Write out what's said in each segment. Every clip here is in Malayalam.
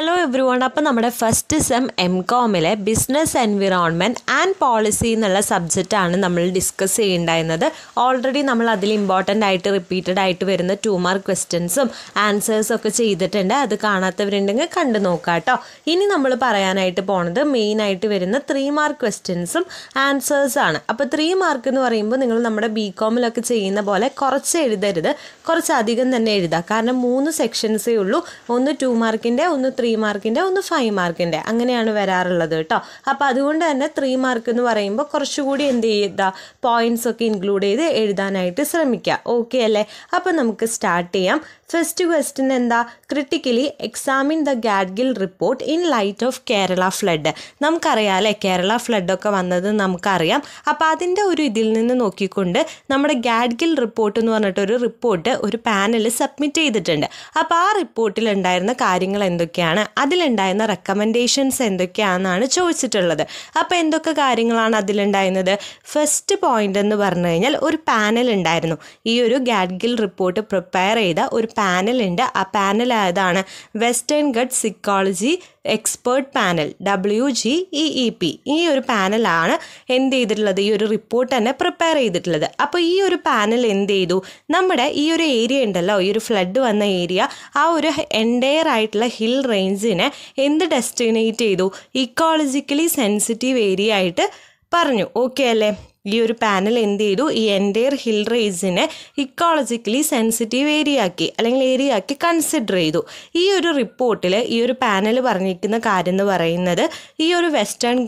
ഹലോ എവ്രി വൺ അപ്പോൾ നമ്മുടെ ഫസ്റ്റ് സെം എം കോമിലെ ബിസിനസ് എൻവിറോൺമെൻറ്റ് ആൻഡ് പോളിസി എന്നുള്ള സബ്ജക്റ്റാണ് നമ്മൾ ഡിസ്കസ് ചെയ്യുണ്ടായിരുന്നത് ഓൾറെഡി നമ്മൾ അതിൽ ഇമ്പോർട്ടൻ്റ് ആയിട്ട് റിപ്പീറ്റഡ് ആയിട്ട് വരുന്ന ടു മാർക്ക് ക്വസ്റ്റ്യൻസും ആൻസേഴ്സും ഒക്കെ ചെയ്തിട്ടുണ്ട് അത് കാണാത്തവരുണ്ടെങ്കിൽ കണ്ടു നോക്കാം കേട്ടോ ഇനി നമ്മൾ പറയാനായിട്ട് പോണത് മെയിൻ ആയിട്ട് വരുന്ന ത്രീ മാർക്ക് ക്വസ്റ്റ്യൻസും ആൻസേഴ്സാണ് അപ്പോൾ ത്രീ മാർക്ക് എന്ന് പറയുമ്പോൾ നിങ്ങൾ നമ്മുടെ ബി കോമിലൊക്കെ ചെയ്യുന്ന പോലെ കുറച്ച് എഴുതരുത് കുറച്ചധികം തന്നെ എഴുതാം കാരണം മൂന്ന് സെക്ഷൻസേ ഉള്ളൂ ഒന്ന് ടു മാർക്കിൻ്റെ ഒന്ന് ത്രീ ത്രീ മാർക്കിൻ്റെ ഒന്ന് ഫൈവ് മാർക്കിൻ്റെ അങ്ങനെയാണ് വരാറുള്ളത് കേട്ടോ അപ്പോൾ അതുകൊണ്ട് തന്നെ ത്രീ മാർക്ക് എന്ന് പറയുമ്പോൾ കുറച്ചുകൂടി എന്ത് ചെയ്യുക പോയിൻറ്റ്സ് ഒക്കെ ഇൻക്ലൂഡ് ചെയ്ത് എഴുതാനായിട്ട് ശ്രമിക്കുക ഓക്കെ അല്ലേ അപ്പോൾ നമുക്ക് സ്റ്റാർട്ട് ചെയ്യാം ഫസ്റ്റ് ക്വസ്റ്റിൻ എന്താ critically examine the Gadgil report in light of Kerala flood അല്ലേ കേരള ഫ്ലഡൊക്കെ വന്നത് നമുക്കറിയാം അപ്പോൾ അതിൻ്റെ ഒരു ഇതിൽ നിന്ന് നോക്കിക്കൊണ്ട് നമ്മുടെ ഗാഡ്ഗിൽ റിപ്പോർട്ട് എന്ന് പറഞ്ഞിട്ട് ഒരു റിപ്പോർട്ട് ഒരു പാനൽ സബ്മിറ്റ് ചെയ്തിട്ടുണ്ട് അപ്പോൾ ആ റിപ്പോർട്ടിൽ ഉണ്ടായിരുന്ന കാര്യങ്ങൾ എന്തൊക്കെയാണ് എന്തൊക്കെയാണ് അതിലുണ്ടായിരുന്ന റെക്കമെൻഡേഷൻസ് എന്തൊക്കെയാണെന്നാണ് ചോദിച്ചിട്ടുള്ളത് അപ്പോൾ എന്തൊക്കെ കാര്യങ്ങളാണ് അതിലുണ്ടായിരുന്നത് ഫസ്റ്റ് പോയിന്റ് എന്ന് പറഞ്ഞു കഴിഞ്ഞാൽ ഒരു പാനൽ ഉണ്ടായിരുന്നു ഈ ഒരു ഗാഡ്ഗിൽ റിപ്പോർട്ട് പ്രിപ്പയർ ചെയ്ത ഒരു പാനൽ ഉണ്ട് ആ പാനൽ ആയതാണ് വെസ്റ്റേൺ ഗഡ് ecology expert panel W G E E P ഈ ഒരു പാനലാണ് എന്ത് ചെയ്തിട്ടുള്ളത് ഈ ഒരു റിപ്പോർട്ട് തന്നെ പ്രിപ്പയർ ചെയ്തിട്ടുള്ളത് അപ്പോൾ ഈ ഒരു പാനൽ എന്ത് ചെയ്തു നമ്മുടെ ഈ ഒരു ഏരിയ ഉണ്ടല്ലോ ഈ ഒരു ഫ്ലഡ് വന്ന ഏരിയ ആ ഒരു എൻറ്റയർ ആയിട്ടുള്ള ഹിൽ റേഞ്ചിനെ എന്ത് ഡെസ്റ്റിനേറ്റ് ചെയ്തു ഇക്കോളജിക്കലി സെൻസിറ്റീവ് ഏരിയ ആയിട്ട് പറഞ്ഞു ഓക്കെ അല്ലേ ഈ ഒരു പാനൽ എന്ത് ചെയ്തു ഈ എൻറ്റയർ ഹിൽ റേഞ്ചിനെ ഇക്കോളജിക്കലി സെൻസിറ്റീവ് ഏരിയ ആക്കി അല്ലെങ്കിൽ ഏരിയ ആക്കി കൺസിഡർ ചെയ്തു ഈ ഒരു റിപ്പോർട്ടിൽ ഈ ഒരു പാനൽ പറഞ്ഞിരിക്കുന്ന കാര്യം എന്ന് പറയുന്നത് ഈ ഒരു വെസ്റ്റേൺ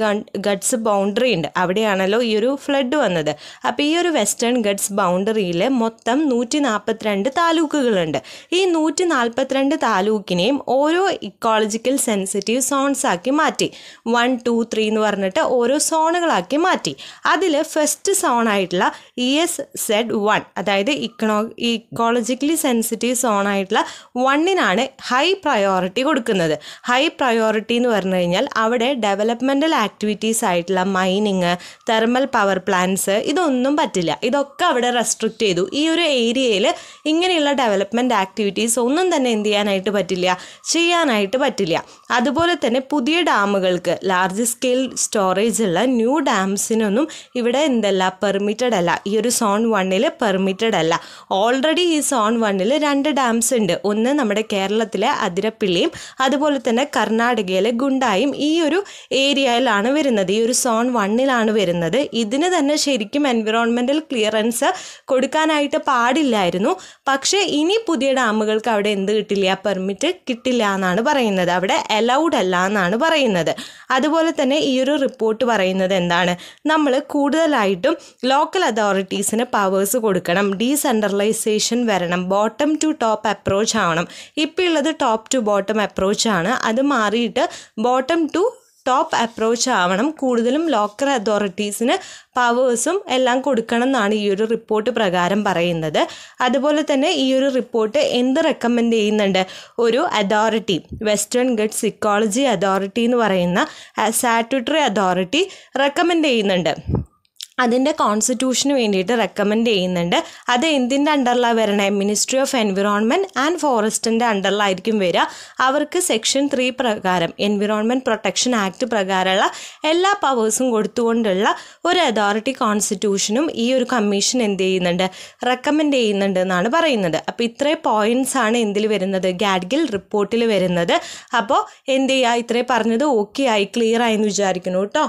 ഗഡ്സ് ബൗണ്ടറി ഉണ്ട് അവിടെയാണല്ലോ ഈ ഒരു ഫ്ലഡ് വന്നത് അപ്പോൾ ഈ ഒരു വെസ്റ്റേൺ ഗഡ്സ് ബൗണ്ടറിയിൽ മൊത്തം നൂറ്റി നാൽപ്പത്തിരണ്ട് താലൂക്കുകളുണ്ട് ഈ നൂറ്റി നാൽപ്പത്തിരണ്ട് താലൂക്കിനെയും ഓരോ ഇക്കോളജിക്കൽ സെൻസിറ്റീവ് സോൺസ് ആക്കി മാറ്റി വൺ ടു ത്രീ എന്ന് പറഞ്ഞിട്ട് ഓരോ സോണുകളാക്കി മാറ്റി അതിൽ ഫസ്റ്റ് ഫസ്റ്റ് സോൺ ആയിട്ടുള്ള ഇ എസ് സെഡ് വൺ അതായത് ഇക്കണോ ഇക്കോളജിക്കലി സെൻസിറ്റീവ് സോൺ ആയിട്ടുള്ള വണ്ണിനാണ് ഹൈ പ്രയോറിറ്റി കൊടുക്കുന്നത് ഹൈ പ്രയോറിറ്റി എന്ന് പറഞ്ഞു കഴിഞ്ഞാൽ അവിടെ ഡെവലപ്മെൻ്റൽ ആക്ടിവിറ്റീസ് ആയിട്ടുള്ള മൈനിങ് തെർമൽ പവർ പ്ലാന്റ്സ് ഇതൊന്നും പറ്റില്ല ഇതൊക്കെ അവിടെ റെസ്ട്രിക്റ്റ് ചെയ്തു ഈ ഒരു ഏരിയയിൽ ഇങ്ങനെയുള്ള ഡെവലപ്മെൻറ്റ് ആക്ടിവിറ്റീസ് ഒന്നും തന്നെ എന്ത് ചെയ്യാനായിട്ട് പറ്റില്ല ചെയ്യാനായിട്ട് പറ്റില്ല അതുപോലെ തന്നെ പുതിയ ഡാമുകൾക്ക് ലാർജ് സ്കെയിൽ സ്റ്റോറേജ് ഉള്ള ന്യൂ ഡാംസിനൊന്നും ഇവിടെ എന്തല്ല പെർമിറ്റഡ് അല്ല ഈ ഒരു സോൺ വണ്ണിൽ പെർമിറ്റഡ് അല്ല ഓൾറെഡി ഈ സോൺ വണ്ണിൽ രണ്ട് ഡാംസ് ഉണ്ട് ഒന്ന് നമ്മുടെ കേരളത്തിലെ അതിരപ്പിള്ളിയും അതുപോലെ തന്നെ കർണാടകയിലെ ഗുണ്ടായും ഈ ഒരു ഏരിയയിലാണ് വരുന്നത് ഈ ഒരു സോൺ വണ്ണിലാണ് വരുന്നത് ഇതിന് തന്നെ ശരിക്കും എൻവിറോൺമെൻറ്റൽ ക്ലിയറൻസ് കൊടുക്കാനായിട്ട് പാടില്ലായിരുന്നു പക്ഷേ ഇനി പുതിയ ഡാമുകൾക്ക് അവിടെ എന്ത് കിട്ടില്ല പെർമിറ്റ് കിട്ടില്ല എന്നാണ് പറയുന്നത് അവിടെ അലൗഡ് അല്ല എന്നാണ് പറയുന്നത് അതുപോലെ തന്നെ ഈ ഒരു റിപ്പോർട്ട് പറയുന്നത് എന്താണ് നമ്മൾ കൂടുതലായിട്ടും ലോക്കൽ അതോറിറ്റീസിന് പവേഴ്സ് കൊടുക്കണം ഡീസെൻട്രലൈസേഷൻ വരണം ബോട്ടം ടു ടോപ്പ് അപ്രോച്ച് ആവണം ഇപ്പോൾ ഉള്ളത് ടോപ്പ് ടു ബോട്ടം അപ്രോച്ച് ആണ് അത് മാറിയിട്ട് ബോട്ടം ടു ടോപ്പ് അപ്രോച്ച് ആവണം കൂടുതലും ലോക്കൽ അതോറിറ്റീസിന് പവേഴ്സും എല്ലാം കൊടുക്കണം എന്നാണ് ഈ ഒരു റിപ്പോർട്ട് പ്രകാരം പറയുന്നത് അതുപോലെ തന്നെ ഈ ഒരു റിപ്പോർട്ട് എന്ത് റെക്കമെൻഡ് ചെയ്യുന്നുണ്ട് ഒരു അതോറിറ്റി വെസ്റ്റേൺ ഗഡ് സിക്കോളജി അതോറിറ്റി എന്ന് പറയുന്ന സാറ്റുട്ടറി അതോറിറ്റി റെക്കമെൻഡ് ചെയ്യുന്നുണ്ട് അതിൻ്റെ കോൺസ്റ്റിറ്റ്യൂഷന് വേണ്ടിയിട്ട് റെക്കമെൻഡ് ചെയ്യുന്നുണ്ട് അത് എന്തിൻ്റെ അണ്ടറിലാണ് വരണേ മിനിസ്ട്രി ഓഫ് എൻവിറോൺമെൻറ്റ് ആൻഡ് ഫോറസ്റ്റിൻ്റെ അണ്ടറിലായിരിക്കും വരിക അവർക്ക് സെക്ഷൻ ത്രീ പ്രകാരം എൻവിറോൺമെൻറ്റ് പ്രൊട്ടക്ഷൻ ആക്ട് പ്രകാരമുള്ള എല്ലാ പവേഴ്സും കൊടുത്തുകൊണ്ടുള്ള ഒരു അതോറിറ്റി കോൺസ്റ്റിറ്റ്യൂഷനും ഈ ഒരു കമ്മീഷൻ എന്ത് ചെയ്യുന്നുണ്ട് റെക്കമെൻഡ് ചെയ്യുന്നുണ്ട് എന്നാണ് പറയുന്നത് അപ്പോൾ ഇത്രയും പോയിൻറ്റ്സ് ആണ് എന്തിൽ വരുന്നത് ഗാഡ്ഗിൽ റിപ്പോർട്ടിൽ വരുന്നത് അപ്പോൾ എന്ത് ചെയ്യുക ഇത്രയും പറഞ്ഞത് ഓക്കെ ആയി ക്ലിയർ ആയി എന്ന് വിചാരിക്കുന്നു കേട്ടോ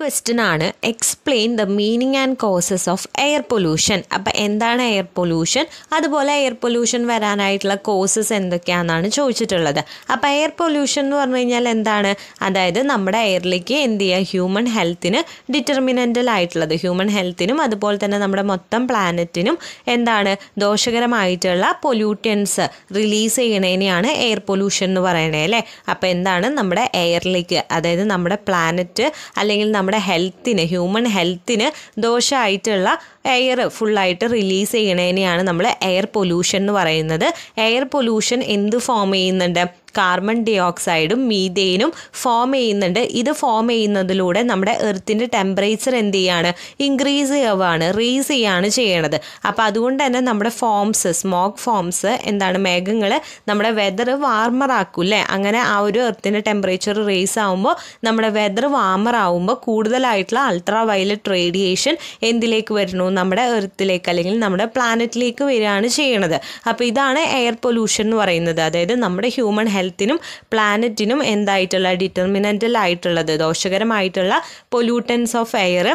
ക്വസ്റ്റ്യൻ ആണ് explain the meaning and causes of air pollution അപ്പം എന്താണ് എയർ പൊല്യൂഷൻ അതുപോലെ എയർ പൊല്യൂഷൻ വരാനായിട്ടുള്ള കോസസ് എന്തൊക്കെയാണെന്നാണ് ചോദിച്ചിട്ടുള്ളത് അപ്പോൾ എയർ പൊല്യൂഷൻ എന്ന് പറഞ്ഞു കഴിഞ്ഞാൽ എന്താണ് അതായത് നമ്മുടെ എയറിലേക്ക് എന്ത് ചെയ്യുക ഹ്യൂമൻ ഹെൽത്തിന് ഡിറ്റർമിനൻ്റൽ ആയിട്ടുള്ളത് ഹ്യൂമൻ ഹെൽത്തിനും അതുപോലെ തന്നെ നമ്മുടെ മൊത്തം പ്ലാനറ്റിനും എന്താണ് ദോഷകരമായിട്ടുള്ള പൊല്യൂട്ടൻസ് റിലീസ് ചെയ്യണേനെയാണ് എയർ പൊല്യൂഷൻ എന്ന് പറയണേ അല്ലേ അപ്പോൾ എന്താണ് നമ്മുടെ എയറിലേക്ക് അതായത് നമ്മുടെ പ്ലാനറ്റ് അല്ലെങ്കിൽ നമ്മുടെ ഹെൽത്തിന് ഹ്യൂമൻ ഹെൽത്തിന് ദോഷമായിട്ടുള്ള എയർ ഫുള്ളായിട്ട് റിലീസ് ചെയ്യണേനെയാണ് നമ്മൾ എയർ പൊല്യൂഷൻ എന്ന് പറയുന്നത് എയർ പൊല്യൂഷൻ എന്ത് ഫോം ചെയ്യുന്നുണ്ട് കാർബൺ ഡയോക്സൈഡും മീതേനും ഫോം ചെയ്യുന്നുണ്ട് ഇത് ഫോം ചെയ്യുന്നതിലൂടെ നമ്മുടെ എർത്തിൻ്റെ ടെമ്പറേച്ചർ എന്ത് ചെയ്യാണ് ഇൻക്രീസ് ചെയ്യുകയാണ് റീസ് ചെയ്യുകയാണ് ചെയ്യണത് അപ്പോൾ അതുകൊണ്ട് തന്നെ നമ്മുടെ ഫോംസ് സ്മോക്ക് ഫോംസ് എന്താണ് മേഘങ്ങൾ നമ്മുടെ വെതർ വാർമർ ആക്കും അല്ലേ അങ്ങനെ ആ ഒരു എർത്തിൻ്റെ ടെമ്പറേച്ചർ റേസ് ആവുമ്പോൾ നമ്മുടെ വെതർ വാർമർ ആവുമ്പോൾ കൂടുതലായിട്ടുള്ള അൾട്രാ വയലറ്റ് റേഡിയേഷൻ എന്തിലേക്ക് വരുന്നു നമ്മുടെ എർത്തിലേക്ക് അല്ലെങ്കിൽ നമ്മുടെ പ്ലാനറ്റിലേക്ക് വരികയാണ് ചെയ്യണത് അപ്പോൾ ഇതാണ് എയർ പൊല്യൂഷൻ എന്ന് പറയുന്നത് അതായത് നമ്മുടെ ഹ്യൂമൻ ഹെൽത്ത് ഹെൽത്തിനും പ്ലാനറ്റിനും എന്തായിട്ടുള്ള ഡിറ്റർമിനൻ്റൽ ആയിട്ടുള്ളത് ദോഷകരമായിട്ടുള്ള പൊല്യൂട്ടൻസ് ഓഫ് എയർ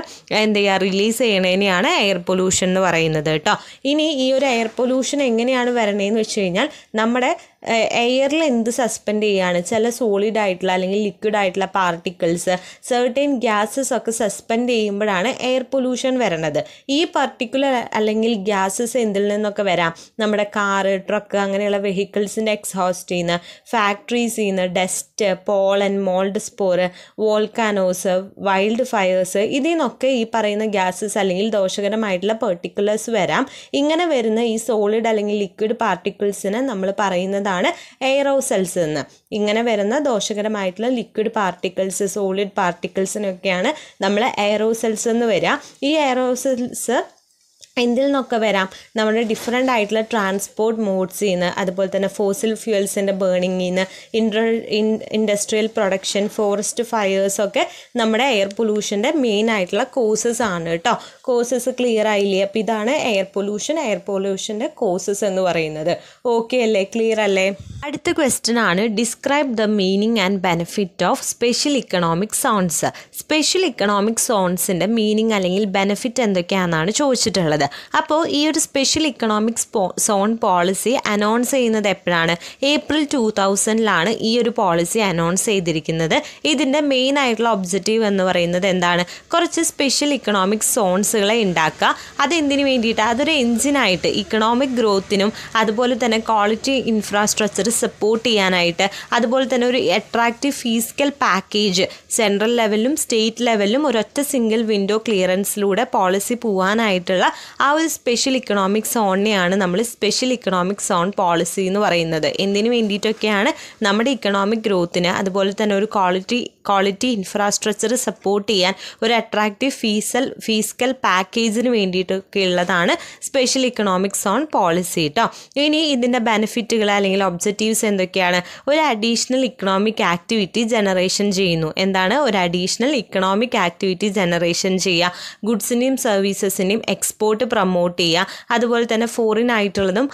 എന്ത് ചെയ്യുക റിലീസ് ചെയ്യണേനെയാണ് എയർ പൊല്യൂഷൻ എന്ന് പറയുന്നത് കേട്ടോ ഇനി ഈ ഒരു എയർ പൊല്യൂഷൻ എങ്ങനെയാണ് വരണേന്ന് വെച്ച് കഴിഞ്ഞാൽ നമ്മുടെ എയറിൽ എന്ത് സസ്പെൻഡ് ചെയ്യുകയാണ് ചില സോളിഡ് ആയിട്ടുള്ള അല്ലെങ്കിൽ ലിക്വിഡ് ആയിട്ടുള്ള പാർട്ടിക്കിൾസ് സെർട്ടൈൻ ഗ്യാസസ് ഒക്കെ സസ്പെൻഡ് ചെയ്യുമ്പോഴാണ് എയർ പൊല്യൂഷൻ വരുന്നത് ഈ പർട്ടിക്കുലർ അല്ലെങ്കിൽ ഗ്യാസസ് എന്തിൽ നിന്നൊക്കെ വരാം നമ്മുടെ കാറ് ട്രക്ക് അങ്ങനെയുള്ള വെഹിക്കിൾസിൻ്റെ എക്സ്ഹോസ്റ്റ് ചെയ്യുന്ന ഫാക്ടറീസിൽ നിന്ന് dust pollen mould spore volcanoes wild fires ഇതിൽ നിന്നൊക്കെ ഈ പറയുന്ന ഗ്യാസസ് അല്ലെങ്കിൽ ദോഷകരമായിട്ടുള്ള പെർട്ടിക്കുലേഴ്സ് വരാം ഇങ്ങനെ വരുന്ന ഈ സോളിഡ് അല്ലെങ്കിൽ ലിക്വിഡ് പാർട്ടിക്കിൾസിനെ നമ്മൾ പറയുന്നതാണ് വരുന്നതാണ് എയറോസെൽസ് എന്ന് ഇങ്ങനെ വരുന്ന ദോഷകരമായിട്ടുള്ള ലിക്വിഡ് പാർട്ടിക്കിൾസ് സോളിഡ് പാർട്ടിക്കിൾസിനൊക്കെയാണ് നമ്മൾ എയറോസെൽസ് എന്ന് വരിക ഈ എയറോസെൽസ് എന്തിൽ നിന്നൊക്കെ വരാം നമ്മുടെ ഡിഫറെൻ്റ് ആയിട്ടുള്ള ട്രാൻസ്പോർട്ട് മോഡ്സിൽ നിന്ന് അതുപോലെ തന്നെ ഫോസിൽ ഫ്യൂൽസിൻ്റെ ബേണിങ്ങിൽ നിന്ന് ഇൻഡ്ര ഇൻഡസ്ട്രിയൽ പ്രൊഡക്ഷൻ ഫോറസ്റ്റ് ഫയേഴ്സൊക്കെ നമ്മുടെ എയർ പൊല്യൂഷൻ്റെ മെയിൻ ആയിട്ടുള്ള കോസസ് ആണ് കേട്ടോ കോസസ് ക്ലിയർ ആയില്ലേ അപ്പോൾ ഇതാണ് എയർ പൊല്യൂഷൻ എയർ പൊല്യൂഷൻ്റെ കോസസ് എന്ന് പറയുന്നത് ഓക്കെ അല്ലേ ക്ലിയർ അല്ലേ അടുത്ത ക്വസ്റ്റ്യൻ ആണ് describe the meaning and benefit of special economic zones special economic സോൺസിൻ്റെ മീനിങ് അല്ലെങ്കിൽ ബെനിഫിറ്റ് എന്തൊക്കെയാണെന്നാണ് ചോദിച്ചിട്ടുള്ളത് അപ്പോൾ ഈ ഒരു special economic zone policy announce ചെയ്യുന്നത് എപ്പോഴാണ് ഏപ്രിൽ ടൂ തൗസൻഡിലാണ് ഈ ഒരു പോളിസി അനൗൺസ് ചെയ്തിരിക്കുന്നത് ഇതിൻ്റെ മെയിൻ ആയിട്ടുള്ള ഒബ്ജക്റ്റീവ് എന്ന് പറയുന്നത് എന്താണ് കുറച്ച് സ്പെഷ്യൽ ഇക്കണോമിക് സോൺസ് ഫാക്ടറികളെ ഉണ്ടാക്കുക അതെന്തിനു വേണ്ടിയിട്ട് അതൊരു എൻജിനായിട്ട് ഇക്കണോമിക് ഗ്രോത്തിനും അതുപോലെ തന്നെ ക്വാളിറ്റി ഇൻഫ്രാസ്ട്രക്ചർ സപ്പോർട്ട് ചെയ്യാനായിട്ട് അതുപോലെ തന്നെ ഒരു അട്രാക്റ്റീവ് ഫിസിക്കൽ പാക്കേജ് സെൻട്രൽ ലെവലിലും സ്റ്റേറ്റ് ലെവലിലും ഒരൊറ്റ സിംഗിൾ വിൻഡോ ക്ലിയറൻസിലൂടെ പോളിസി പോകാനായിട്ടുള്ള ആ ഒരു സ്പെഷ്യൽ ഇക്കണോമിക് സോണിനെയാണ് നമ്മൾ സ്പെഷ്യൽ ഇക്കണോമിക് സോൺ പോളിസി എന്ന് പറയുന്നത് എന്തിനു വേണ്ടിയിട്ടൊക്കെയാണ് നമ്മുടെ ഇക്കണോമിക് ഗ്രോത്തിന് അതുപോലെ തന്നെ ഒരു ക്വാളിറ്റി ക്വാളിറ്റി ഇൻഫ്രാസ്ട്രക്ചർ സപ്പോർട്ട് ചെയ്യാൻ ഒരു അട്രാക്റ്റീവ് ഫീസൽ ഫീസിക്കൽ പാക്കേജിന് വേണ്ടിയിട്ടൊക്കെ ഉള്ളതാണ് സ്പെഷ്യൽ ഇക്കണോമിക്സ് ഓൺ പോളിസി കേട്ടോ ഇനി ഇതിൻ്റെ ബെനിഫിറ്റുകൾ അല്ലെങ്കിൽ ഒബ്ജക്റ്റീവ്സ് എന്തൊക്കെയാണ് ഒരു അഡീഷണൽ ഇക്കണോമിക് ആക്ടിവിറ്റി ജനറേഷൻ ചെയ്യുന്നു എന്താണ് ഒരു അഡീഷണൽ ഇക്കണോമിക് ആക്ടിവിറ്റി ജനറേഷൻ ചെയ്യുക ഗുഡ്സിൻ്റെയും സർവീസസിൻ്റെയും എക്സ്പോർട്ട് പ്രൊമോട്ട് ചെയ്യുക അതുപോലെ തന്നെ ഫോറിൻ ആയിട്ടുള്ളതും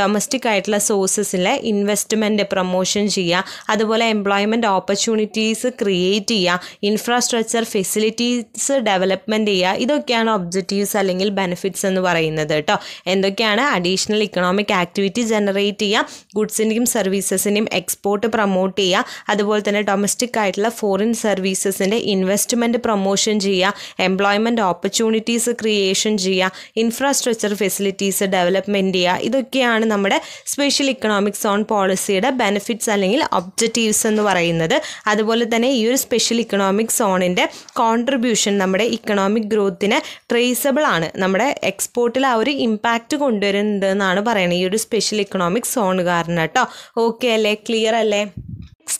ഡൊമസ്റ്റിക് ആയിട്ടുള്ള സോഴ്സസിലെ ഇൻവെസ്റ്റ്മെൻറ്റ് പ്രൊമോഷൻ ചെയ്യുക അതുപോലെ എംപ്ലോയ്മെൻറ്റ് ഓപ്പർച്യൂണിറ്റീസ് ക്രിയേറ്റ് ചെയ്യുക ഇൻഫ്രാസ്ട്രക്ചർ ഫെസിലിറ്റീസ് ഡെവലപ്മെൻറ്റ് ചെയ്യുക ഇതൊക്കെയാണ് ഒബ്ജക്റ്റീവ്സ് അല്ലെങ്കിൽ ബെനിഫിറ്റ്സ് എന്ന് പറയുന്നത് കേട്ടോ എന്തൊക്കെയാണ് അഡീഷണൽ ഇക്കണോമിക് ആക്ടിവിറ്റി ജനറേറ്റ് ചെയ്യുക ഗുഡ്സിൻ്റെയും സർവീസസിൻ്റെയും എക്സ്പോർട്ട് പ്രൊമോട്ട് ചെയ്യുക അതുപോലെ തന്നെ ഡൊമസ്റ്റിക് ആയിട്ടുള്ള ഫോറിൻ സർവീസസിൻ്റെ ഇൻവെസ്റ്റ്മെൻറ്റ് പ്രൊമോഷൻ ചെയ്യുക എംപ്ലോയ്മെൻറ്റ് ഓപ്പർച്യൂണിറ്റീസ് ക്രിയേഷൻ ചെയ്യുക ഇൻഫ്രാസ്ട്രക്ചർ ഫെസിലിറ്റീസ് ഡെവലപ്മെൻറ്റ് ചെയ്യുക ഇതൊക്കെയാണ് നമ്മുടെ സ്പെഷ്യൽ ഇക്കണോമിക് സോൺ പോളിസിയുടെ ബെനിഫിറ്റ്സ് അല്ലെങ്കിൽ ഒബ്ജക്റ്റീവ്സ് എന്ന് പറയുന്നത് അതുപോലെ തന്നെ ഈ ഒരു സ്പെഷ്യൽ ഇക്കണോമിക് സോണിൻ്റെ കോൺട്രിബ്യൂഷൻ നമ്മുടെ ഇക്കണോമിക് ഗ്രോത്തിനെ ട്രേസബിൾ ആണ് നമ്മുടെ എക്സ്പോർട്ടിൽ ആ ഒരു ഇമ്പാക്റ്റ് കൊണ്ടുവരുന്നുണ്ട് എന്നാണ് പറയുന്നത് ഈ ഒരു സ്പെഷ്യൽ ഇക്കണോമിക് സോൺ കാരണം കേട്ടോ ഓക്കെ അല്ലേ ക്ലിയർ അല്ലേ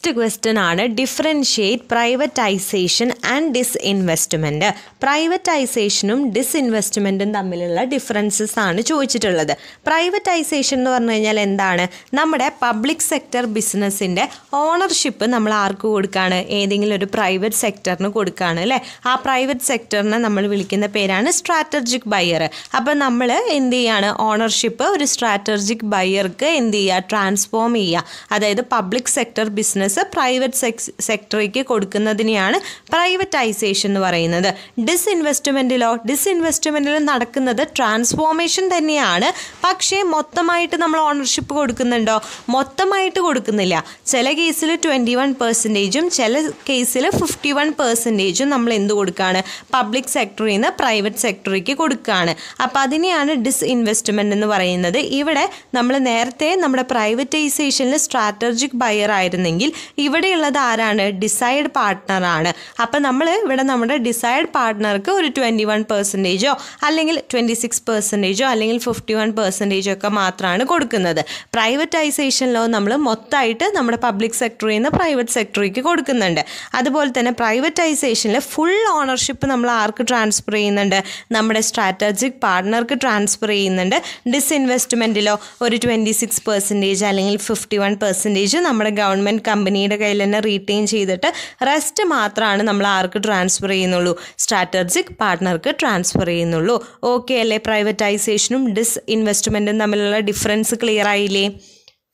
നെക്സ്റ്റ് ക്വസ്റ്റ്യൻ ആണ് differentiate privatisation and disinvestment പ്രൈവറ്റൈസേഷനും ഡിസ് ഇൻവെസ്റ്റ്മെൻറ്റും തമ്മിലുള്ള ഡിഫറൻസസ് ആണ് ചോദിച്ചിട്ടുള്ളത് പ്രൈവറ്റൈസേഷൻ എന്ന് പറഞ്ഞു കഴിഞ്ഞാൽ എന്താണ് നമ്മുടെ പബ്ലിക് സെക്ടർ ബിസിനസ്സിൻ്റെ ഓണർഷിപ്പ് നമ്മൾ ആർക്ക് കൊടുക്കുകയാണ് ഏതെങ്കിലും ഒരു പ്രൈവറ്റ് സെക്ടറിന് കൊടുക്കുകയാണ് അല്ലേ ആ പ്രൈവറ്റ് സെക്ടറിനെ നമ്മൾ വിളിക്കുന്ന പേരാണ് സ്ട്രാറ്റജിക് ബയർ അപ്പോൾ നമ്മൾ എന്ത് ചെയ്യാണ് ഓണർഷിപ്പ് ഒരു സ്ട്രാറ്റജിക് ബയർക്ക് എന്ത് ചെയ്യുക ട്രാൻസ്ഫോം ചെയ്യുക അതായത് public sector business business private സെക്ടറിക്ക് കൊടുക്കുന്നതിനെയാണ് പ്രൈവറ്റൈസേഷൻ എന്ന് പറയുന്നത് ഡിസ്ഇൻവെസ്റ്റ്മെൻറ്റിലോ ഡിസ്ഇൻവെസ്റ്റ്മെൻറ്റിൽ നടക്കുന്നത് ട്രാൻസ്ഫോർമേഷൻ തന്നെയാണ് പക്ഷേ മൊത്തമായിട്ട് നമ്മൾ ഓണർഷിപ്പ് കൊടുക്കുന്നുണ്ടോ മൊത്തമായിട്ട് കൊടുക്കുന്നില്ല ചില കേസിൽ ട്വൻറ്റി വൺ പെർസെൻറ്റേജും ചില കേസിൽ ഫിഫ്റ്റി വൺ പെർസെൻറ്റേജും നമ്മൾ എന്ത് കൊടുക്കുകയാണ് പബ്ലിക് സെക്ടറിൽ നിന്ന് പ്രൈവറ്റ് സെക്ടറിക്ക് കൊടുക്കുകയാണ് അപ്പോൾ അതിനെയാണ് ഡിസ്ഇൻവെസ്റ്റ്മെൻ്റ് എന്ന് പറയുന്നത് ഇവിടെ നമ്മൾ നേരത്തെ നമ്മുടെ പ്രൈവറ്റൈസേഷനിൽ സ്ട്രാറ്റജിക് ബയർ ആയിരുന്നെങ്കിൽ ഇവിടെയുള്ളത് ആരാണ് ഡിസൈഡ് പാർട്ട്ണറാണ് അപ്പം നമ്മൾ ഇവിടെ നമ്മുടെ ഡിസൈഡ് പാർട്ട്ണർക്ക് ഒരു ട്വൻറ്റി വൺ പെർസെൻറ്റേജോ അല്ലെങ്കിൽ ട്വൻറ്റി സിക്സ് പെർസെൻറ്റേജോ അല്ലെങ്കിൽ ഫിഫ്റ്റി വൺ പെർസെൻറ്റേജോ ഒക്കെ മാത്രമാണ് കൊടുക്കുന്നത് പ്രൈവറ്റൈസേഷനിലോ നമ്മൾ മൊത്തമായിട്ട് നമ്മുടെ പബ്ലിക് സെക്ടറിൽ നിന്ന് പ്രൈവറ്റ് സെക്ടറിക്ക് കൊടുക്കുന്നുണ്ട് അതുപോലെ തന്നെ പ്രൈവറ്റൈസേഷനിൽ ഫുൾ ഓണർഷിപ്പ് നമ്മൾ ആർക്ക് ട്രാൻസ്ഫർ ചെയ്യുന്നുണ്ട് നമ്മുടെ സ്ട്രാറ്റജിക് പാർട്ട്ണർക്ക് ട്രാൻസ്ഫർ ചെയ്യുന്നുണ്ട് ഡിസ്ഇൻവെസ്റ്റ്മെൻറ്റിലോ ഒരു ട്വൻറ്റി സിക്സ് പെർസെൻറ്റേജ് അല്ലെങ്കിൽ ഫിഫ്റ്റി വൺ പെർസെൻറ്റേജ് നമ്മുടെ ഗവൺമെൻറ് കമ്പനി കമ്പനിയുടെ കയ്യിൽ തന്നെ റീറ്റെയിൻ ചെയ്തിട്ട് റെസ്റ്റ് മാത്രമാണ് നമ്മൾ ആർക്ക് ട്രാൻസ്ഫർ ചെയ്യുന്നുള്ളൂ സ്ട്രാറ്റജിക് പാർട്ട്ണർക്ക് ട്രാൻസ്ഫർ ചെയ്യുന്നുള്ളൂ ഓക്കെ അല്ലേ പ്രൈവറ്റൈസേഷനും ഡിസ് ഇൻവെസ്റ്റ്മെൻറ്റും തമ്മിലുള്ള ഡിഫറൻസ് ക്ലിയർ ആയില്ലേ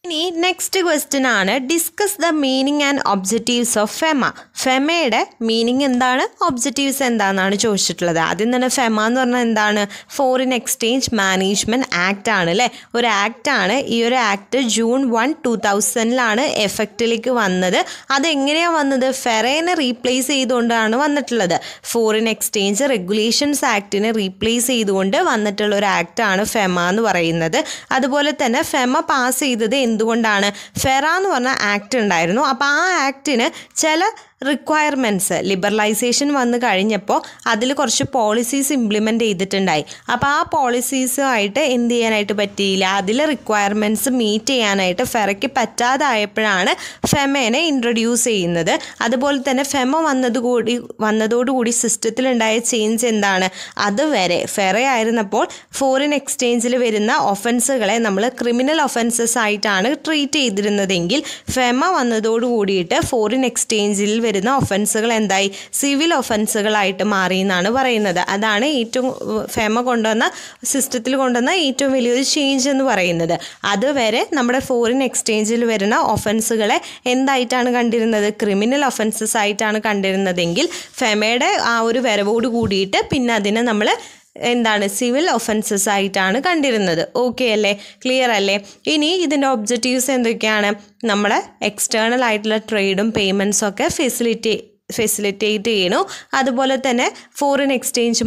ഇനി നെക്സ്റ്റ് ക്വസ്റ്റ്യൻ ആണ് discuss the meaning and objectives of FEMA ഫെമയുടെ മീനിങ് എന്താണ് ഒബ്ജക്റ്റീവ്സ് എന്താണെന്നാണ് ചോദിച്ചിട്ടുള്ളത് ആദ്യം തന്നെ ഫെമ എന്ന് പറഞ്ഞാൽ എന്താണ് ഫോറിൻ എക്സ്ചേഞ്ച് മാനേജ്മെൻറ്റ് ആക്ട് ആണ് അല്ലേ ഒരു ആക്ട് ആണ് ഈ ഒരു ആക്ട് ജൂൺ വൺ ടു തൗസൻഡിലാണ് എഫക്റ്റിലേക്ക് വന്നത് അതെങ്ങനെയാണ് വന്നത് ഫെറേനെ റീപ്ലേസ് ചെയ്തുകൊണ്ടാണ് വന്നിട്ടുള്ളത് ഫോറിൻ എക്സ്ചേഞ്ച് റെഗുലേഷൻസ് ആക്ടിനെ റീപ്ലേസ് ചെയ്തുകൊണ്ട് വന്നിട്ടുള്ള ഒരു ആക്ട് ആണ് ഫെമ എന്ന് പറയുന്നത് അതുപോലെ തന്നെ ഫെമ പാസ് ചെയ്തത് എന്തുകൊണ്ടാണ് ഫെറ എന്ന് പറഞ്ഞ ആക്ട് ഉണ്ടായിരുന്നു അപ്പോൾ ആ ആക്ടിന് ചില റിക്വയർമെൻറ്റ്സ് ലിബറലൈസേഷൻ വന്ന് കഴിഞ്ഞപ്പോൾ അതിൽ കുറച്ച് പോളിസീസ് ഇംപ്ലിമെൻ്റ് ചെയ്തിട്ടുണ്ടായി അപ്പോൾ ആ പോളിസീസുമായിട്ട് എന്ത് ചെയ്യാനായിട്ട് പറ്റിയില്ല അതിലെ റിക്വയർമെൻറ്റ്സ് മീറ്റ് ചെയ്യാനായിട്ട് ഫെറയ്ക്ക് പറ്റാതായപ്പോഴാണ് ഫെമേനെ ഇൻട്രൊഡ്യൂസ് ചെയ്യുന്നത് അതുപോലെ തന്നെ ഫെമ വന്നതുകൂടി വന്നതോടുകൂടി സിസ്റ്റത്തിലുണ്ടായ ചേഞ്ച് എന്താണ് അതുവരെ ഫെറ ആയിരുന്നപ്പോൾ ഫോറിൻ എക്സ്ചേഞ്ചിൽ വരുന്ന ഒഫൻസുകളെ നമ്മൾ ക്രിമിനൽ ഒഫൻസസ് ആയിട്ടാണ് ട്രീറ്റ് ചെയ്തിരുന്നതെങ്കിൽ ഫെമ വന്നതോടുകൂടിയിട്ട് ഫോറിൻ എക്സ്ചേഞ്ചിൽ വരുന്ന ഒഫൻസുകൾ എന്തായി സിവിൽ ഒഫൻസുകളായിട്ട് മാറി എന്നാണ് പറയുന്നത് അതാണ് ഏറ്റവും ഫേമ കൊണ്ടുവന്ന സിസ്റ്റത്തിൽ കൊണ്ടുവന്ന ഏറ്റവും വലിയൊരു ചേഞ്ച് എന്ന് പറയുന്നത് അതുവരെ നമ്മുടെ ഫോറിൻ എക്സ്ചേഞ്ചിൽ വരുന്ന ഒഫൻസുകളെ എന്തായിട്ടാണ് കണ്ടിരുന്നത് ക്രിമിനൽ ഒഫൻസസ് ആയിട്ടാണ് കണ്ടിരുന്നതെങ്കിൽ ഫെമയുടെ ആ ഒരു വരവോട് കൂടിയിട്ട് പിന്നെ അതിനെ നമ്മൾ എന്താണ് സിവിൽ ഒഫൻസസ് ആയിട്ടാണ് കണ്ടിരുന്നത് ഓക്കെ അല്ലേ ക്ലിയർ അല്ലേ ഇനി ഇതിൻ്റെ ഒബ്ജക്റ്റീവ്സ് എന്തൊക്കെയാണ് നമ്മൾ എക്സ്റ്റേണൽ ആയിട്ടുള്ള ട്രേഡും പേയ്മെൻറ്റ്സും ഒക്കെ ഫെസിലിറ്റി ഫെസിലിറ്റേറ്റ് ചെയ്യണു അതുപോലെ തന്നെ ഫോറിൻ എക്സ്ചേഞ്ച്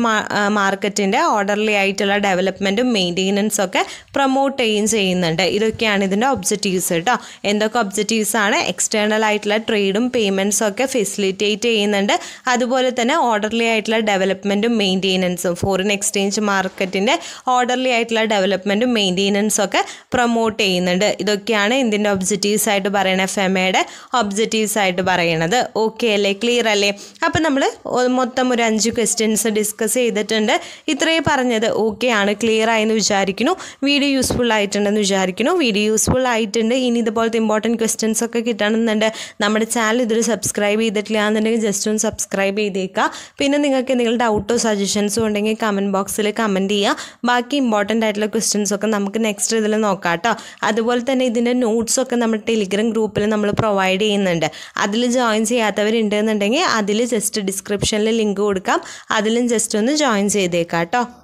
മാർക്കറ്റിൻ്റെ ഓർഡർലി ആയിട്ടുള്ള ഡെവലപ്മെൻറ്റും മെയിൻ്റെനൻസും ഒക്കെ പ്രൊമോട്ട് ചെയ്യുകയും ചെയ്യുന്നുണ്ട് ഇതൊക്കെയാണ് ഇതിൻ്റെ ഒബ്ജക്റ്റീവ്സ് കേട്ടോ എന്തൊക്കെ ഒബ്ജക്റ്റീവ്സ് ആണ് എക്സ്റ്റേണൽ ആയിട്ടുള്ള ട്രേഡും പേയ്മെൻറ്റ്സും ഒക്കെ ഫെസിലിറ്റേറ്റ് ചെയ്യുന്നുണ്ട് അതുപോലെ തന്നെ ഓർഡർലി ആയിട്ടുള്ള ഡെവലപ്മെൻറ്റും മെയിൻ്റെനൻസും ഫോറിൻ എക്സ്ചേഞ്ച് മാർക്കറ്റിൻ്റെ ഓർഡർലി ആയിട്ടുള്ള ഡെവലപ്മെൻറ്റും മെയിൻ്റെനൻസും ഒക്കെ പ്രൊമോട്ട് ചെയ്യുന്നുണ്ട് ഇതൊക്കെയാണ് ഇതിൻ്റെ ഒബ്ജക്റ്റീവ്സ് ആയിട്ട് പറയുന്നത് ഫെമയുടെ ഒബ്ജക്റ്റീവ്സ് ആയിട്ട് പറയുന്നത് ഓക്കെ അല്ലേ ക്ലിയർ അല്ലേ അപ്പം നമ്മൾ മൊത്തം ഒരു അഞ്ച് ക്വസ്റ്റ്യൻസ് ഡിസ്കസ് ചെയ്തിട്ടുണ്ട് ഇത്രയും പറഞ്ഞത് ഓക്കെ ആണ് ക്ലിയർ ആയെന്ന് വിചാരിക്കുന്നു വീഡിയോ യൂസ്ഫുൾ ആയിട്ടുണ്ടെന്ന് വിചാരിക്കുന്നു വീഡിയോ യൂസ്ഫുൾ ആയിട്ടുണ്ട് ഇനി ഇതുപോലത്തെ ഇമ്പോർട്ടൻറ്റ് ക്വസ്റ്റ്യൻസ് ഒക്കെ കിട്ടണമെന്നുണ്ട് നമ്മുടെ ചാനൽ ഇതൊരു സബ്സ്ക്രൈബ് ചെയ്തിട്ടില്ല എന്നുണ്ടെങ്കിൽ ജസ്റ്റ് ഒന്ന് സബ്സ്ക്രൈബ് ചെയ്തേക്കുക പിന്നെ നിങ്ങൾക്ക് എന്തെങ്കിലും ഡൗട്ടോ സജഷൻസോ ഉണ്ടെങ്കിൽ കമൻറ്റ് ബോക്സിൽ കമൻറ്റ് ചെയ്യുക ബാക്കി ഇമ്പോർട്ടൻ്റ് ആയിട്ടുള്ള ക്വസ്റ്റ്യൻസ് ഒക്കെ നമുക്ക് നെക്സ്റ്റ് ഇതിൽ നോക്കാം കേട്ടോ അതുപോലെ തന്നെ ഇതിൻ്റെ നോട്ട്സൊക്കെ നമ്മുടെ ടെലിഗ്രാം ഗ്രൂപ്പിൽ നമ്മൾ പ്രൊവൈഡ് ചെയ്യുന്നുണ്ട് അതിൽ ജോയിൻ ചെയ്യാത്തവരുണ്ട് ഉണ്ടെങ്കിൽ അതിൽ ജസ്റ്റ് ഡിസ്ക്രിപ്ഷനിൽ ലിങ്ക് കൊടുക്കാം അതിലും ജസ്റ്റ് ഒന്ന് ജോയിൻ ചെയ്തേക്കാം കേട്ടോ